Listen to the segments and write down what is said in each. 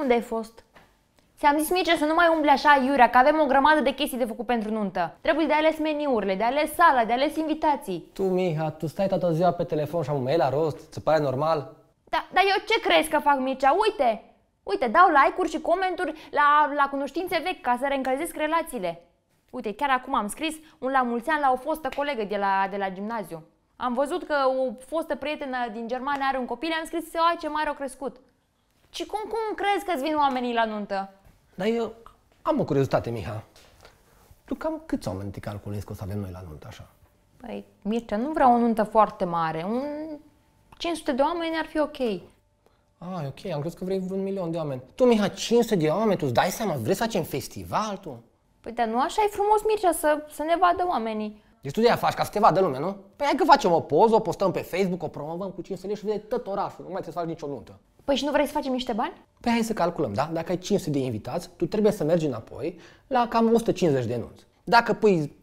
Unde ai fost? Ți-am zis, Mircea, să nu mai umble așa iurea, că avem o grămadă de chestii de făcut pentru nuntă. Trebuie de ales meniurile, de ales sala, de ales invitații. Tu, Miha, tu stai toată ziua pe telefon și am mail la rost, ți pare normal? Da, dar eu ce crezi că fac, Mircea? Uite! Uite, dau like-uri și comenturi la, la cunoștințe vechi ca să reîncălzesc relațiile. Uite, chiar acum am scris un la mulți ani la o fostă colegă de la, de la gimnaziu. Am văzut că o fostă prietenă din Germania are un copil, am scris să ce mare au crescut. Și cum, cum crezi că-ți vin oamenii la nuntă? Dar eu am o curiozitate, Miha. Tu cam câți oameni te calculezi că o să avem noi la nuntă așa? Păi, Mircea, nu vreau o nuntă foarte mare. Un 500 de oameni ar fi ok. Ah, ok, am crezut că vrei vreun milion de oameni. Tu, Miha, 500 de oameni, tu îți dai seama, vrei să facem festival, tu? Păi, dar nu așa e frumos, Mircea, să, să ne vadă oamenii. Deci tu de aia faci ca să te vadă lumea, nu? Păi hai că facem o poză, o postăm pe Facebook, o promovăm cu 500 lei și vede tot orașul, nu mai trebuie să faci nicio nuntă. Păi și nu vrei să facem niște bani? Păi hai să calculăm, da? Dacă ai 500 de invitați, tu trebuie să mergi înapoi la cam 150 de nunți. Dacă pui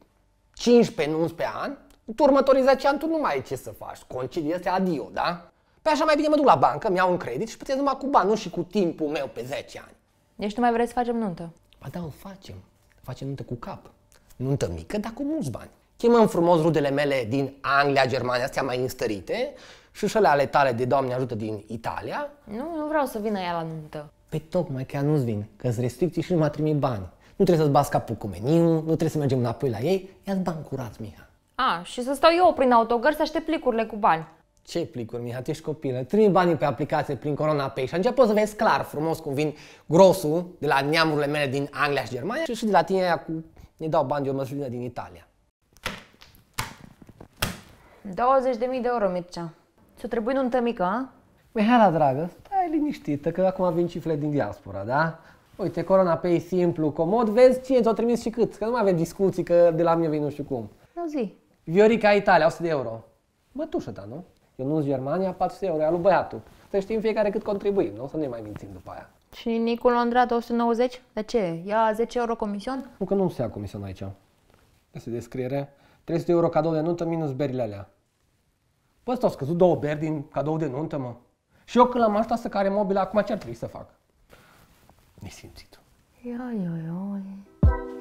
15 nunți pe an, tu următorii 10 ani tu nu mai ai ce să faci. Concedii este adio, da? Pe păi așa mai bine mă duc la bancă, mi au un credit și puteți numai cu bani, nu și cu timpul meu pe 10 ani. Deci nu mai vrei să facem nuntă? Ba da, o facem. Facem nuntă cu cap. Nuntă mică, dar cu mulți bani chemăm frumos rudele mele din Anglia, Germania, astea mai înstărite și șele ale tale de Doamne ajută din Italia. Nu, nu vreau să vină ea la nuntă. Pe păi tocmai că ea nu-ți vin, că sunt restricții și nu m-a trimit bani. Nu trebuie să-ți bați capul cu meniu, nu trebuie să mergem înapoi la ei, ia-ți bani curați, Miha. A, și să stau eu prin autogar să aștept plicurile cu bani. Ce plicuri, Miha, tu ești copilă. Trimi banii pe aplicație prin Corona Pay și atunci poți să vezi clar, frumos, cum vin grosul de la neamurile mele din Anglia și Germania și, și de la tine aia cu ne dau bani de o măslină din Italia. 20.000 de euro, Mircea. Ți-o trebuie nuntă mică, a? Mihana, păi, dragă, stai liniștită că acum vin cifrele din diaspora, da? Uite, Corona pe e simplu, comod, vezi cine ți-o trimis și cât, că nu mai avem discuții că de la mine vin nu știu cum. Nu zi. Viorica Italia, 100 de euro. Mătușă ta, nu? Eu nu Germania, 400 de euro, e alu băiatul. Să știm fiecare cât contribuim, nu să ne mai mințim după aia. Și Nicu Londra, 290? De ce? Ia 10 euro comision? Nu, că nu se ia comision aici. Este descriere. 300 de euro cadou de nuntă minus berile alea. Păi ăsta au scăzut două beri din cadou de nuntă, mă. Și eu când l-am ajutat să care mobil, acum ce ar trebui să fac? Nesimțit. Ia, ioi, ioi.